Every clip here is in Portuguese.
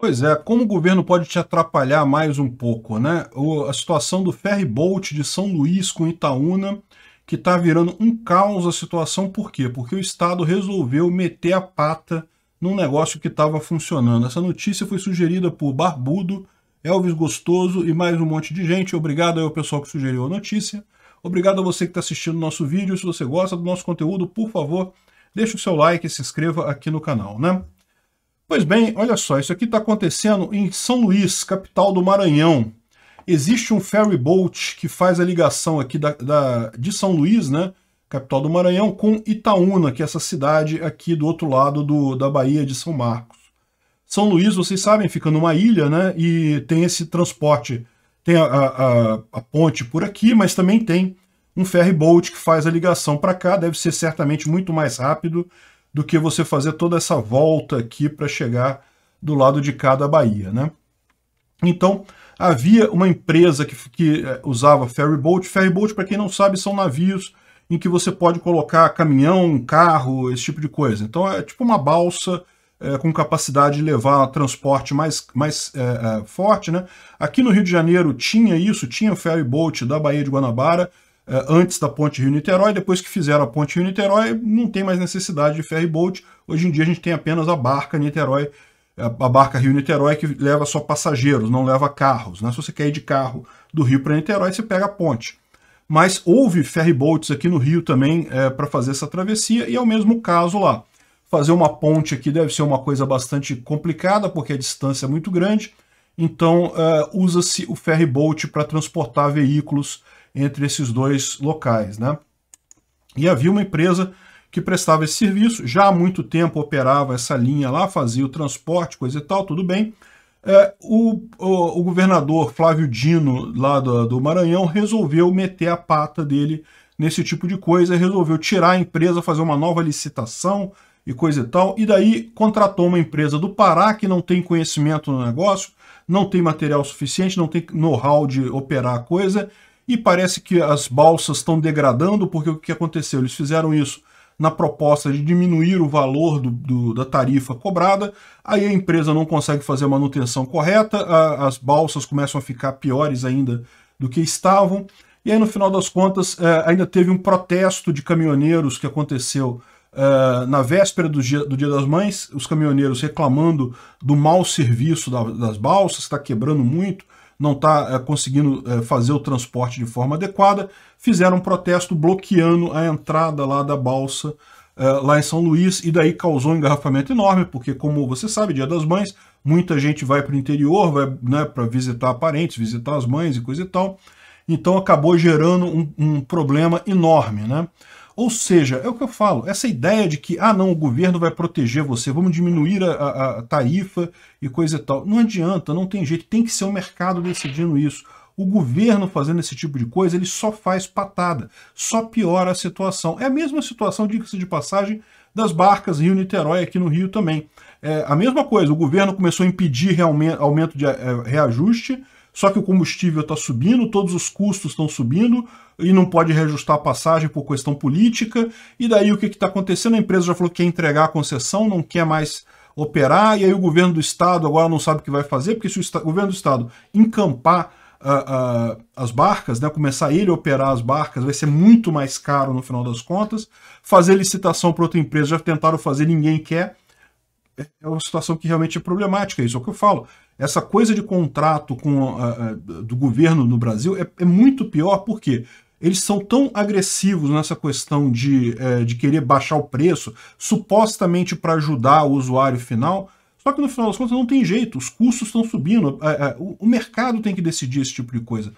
Pois é, como o governo pode te atrapalhar mais um pouco, né? O, a situação do ferry Bolt de São Luís com Itaúna, que está virando um caos a situação, por quê? Porque o Estado resolveu meter a pata num negócio que estava funcionando. Essa notícia foi sugerida por Barbudo, Elvis Gostoso e mais um monte de gente. Obrigado ao pessoal que sugeriu a notícia. Obrigado a você que está assistindo o nosso vídeo. Se você gosta do nosso conteúdo, por favor, deixe o seu like e se inscreva aqui no canal, né? Pois bem, olha só, isso aqui está acontecendo em São Luís, capital do Maranhão. Existe um ferry boat que faz a ligação aqui da, da, de São Luís, né, capital do Maranhão, com Itaúna, que é essa cidade aqui do outro lado do, da Baía de São Marcos. São Luís, vocês sabem, fica numa ilha, né, e tem esse transporte. Tem a, a, a ponte por aqui, mas também tem um ferry boat que faz a ligação para cá, deve ser certamente muito mais rápido do que você fazer toda essa volta aqui para chegar do lado de cá da Bahia, né? Então, havia uma empresa que, que eh, usava ferryboat. Ferryboat, para quem não sabe, são navios em que você pode colocar caminhão, carro, esse tipo de coisa. Então, é tipo uma balsa é, com capacidade de levar transporte mais, mais é, é, forte, né? Aqui no Rio de Janeiro tinha isso, tinha o ferryboat da Baía de Guanabara, eh, antes da ponte Rio-Niterói, depois que fizeram a ponte Rio-Niterói, não tem mais necessidade de ferry boat. Hoje em dia a gente tem apenas a barca Niterói, eh, a barca Rio-Niterói que leva só passageiros, não leva carros. Né? Se você quer ir de carro do Rio para Niterói, você pega a ponte. Mas houve ferry boats aqui no Rio também é, eh, para fazer essa travessia, e é o mesmo caso lá. Fazer uma ponte aqui deve ser uma coisa bastante complicada, porque a distância é muito grande, então uh, usa-se o ferry boat para transportar veículos entre esses dois locais. Né? E havia uma empresa que prestava esse serviço, já há muito tempo operava essa linha lá, fazia o transporte, coisa e tal, tudo bem. É, o, o, o, governador Flávio Dino, lá do, do, Maranhão, resolveu meter a pata dele nesse tipo de coisa, resolveu tirar a empresa, fazer uma nova licitação e coisa e tal, e daí contratou uma empresa do Pará que não tem conhecimento no negócio, não tem material suficiente, não tem know-how de operar a coisa, e parece que as balsas estão degradando, porque o que aconteceu? Eles fizeram isso na proposta de diminuir o valor do, do, da tarifa cobrada, aí a empresa não consegue fazer a manutenção correta, a, as balsas começam a ficar piores ainda do que estavam, e aí no final das contas é, ainda teve um protesto de caminhoneiros que aconteceu é, na véspera do dia, do dia, das Mães, os caminhoneiros reclamando do mau serviço da, das balsas, está quebrando muito, não está é, eh, conseguindo é, fazer o transporte de forma adequada, fizeram um protesto bloqueando a entrada lá da balsa é, lá em São Luís, e daí causou um engarrafamento enorme, porque, como você sabe, Dia das Mães, muita gente vai para o interior vai né, para visitar parentes, visitar as mães e coisa e tal, então acabou gerando um, um problema enorme, né? Ou seja, é o que eu falo, essa ideia de que, ah não, o governo vai proteger você, vamos diminuir a, a, a tarifa e coisa e tal. Não adianta, não tem jeito, tem que ser o mercado decidindo isso. O governo fazendo esse tipo de coisa, ele só faz patada, só piora a situação. É a mesma situação, diga-se de passagem, das barcas Rio-Niterói aqui no Rio também. É a mesma coisa, o governo começou a impedir aumento de eh, reajuste, só que o combustível está subindo, todos os custos estão subindo e não pode reajustar a passagem por questão política. E daí o que está acontecendo? A empresa já falou que quer entregar a concessão, não quer mais operar, e aí o governo do estado agora não sabe o que vai fazer, porque se o governo do estado encampar Uh, uh, as barcas, né, começar ele a operar as barcas, vai ser muito mais caro no final das contas. Fazer licitação para outra empresa, já tentaram fazer, ninguém quer é uma situação que realmente é problemática, é isso é o que eu falo. Essa coisa de contrato com a, ah, a, ah, do governo no Brasil é, é, muito pior porque eles são tão agressivos nessa questão de, é, de querer baixar o preço, supostamente para ajudar o usuário final, só que no final das contas não tem jeito, os custos estão subindo, eh, eh, o mercado tem que decidir esse tipo de coisa.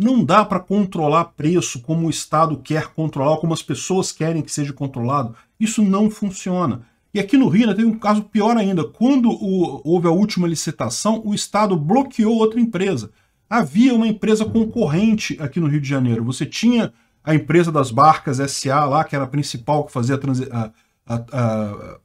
Não dá para controlar preço como o Estado quer controlar, como as pessoas querem que seja controlado. Isso não funciona. E aqui no Rio né, teve um caso pior ainda. Quando o, houve a última licitação, o Estado bloqueou outra empresa. Havia uma empresa concorrente aqui no Rio de Janeiro. Você tinha a empresa das barcas SA lá, que era a principal que fazia a, a, a,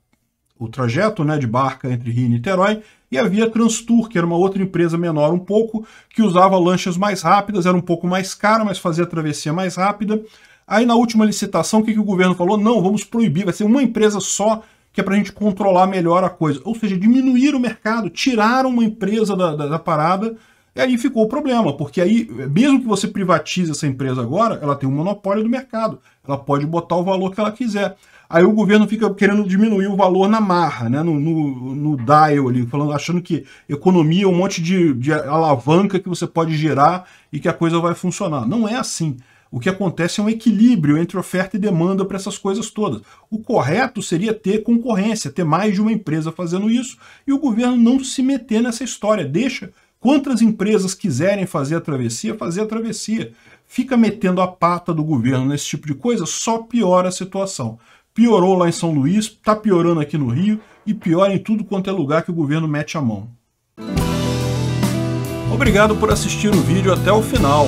o trajeto né, de barca entre Rio e Niterói, e havia Transtur, que era uma outra empresa menor um pouco, que usava lanchas mais rápidas, era um pouco mais cara, mas fazia a travessia mais rápida. Aí na última licitação, o que, que o governo falou? Não, vamos proibir, vai ser uma empresa só que é para a gente controlar melhor a coisa. Ou seja, diminuir o mercado, tirar uma empresa da, da, da parada e aí ficou o problema, porque aí, mesmo que você privatize essa empresa agora, ela tem um monopólio do mercado. Ela pode botar o valor que ela quiser. Aí o governo fica querendo diminuir o valor na marra, né? no, no, no dial ali, falando, achando que economia é um monte de, de alavanca que você pode gerar e que a coisa vai funcionar. Não é assim. O que acontece é um equilíbrio entre oferta e demanda para essas coisas todas. O correto seria ter concorrência, ter mais de uma empresa fazendo isso e o governo não se meter nessa história. Deixa quantas empresas quiserem fazer a travessia, fazer a travessia. Fica metendo a pata do governo nesse tipo de coisa, só piora a situação. Piorou lá em São Luís, está piorando aqui no Rio e piora em tudo quanto é lugar que o governo mete a mão. Obrigado por assistir o vídeo até o final.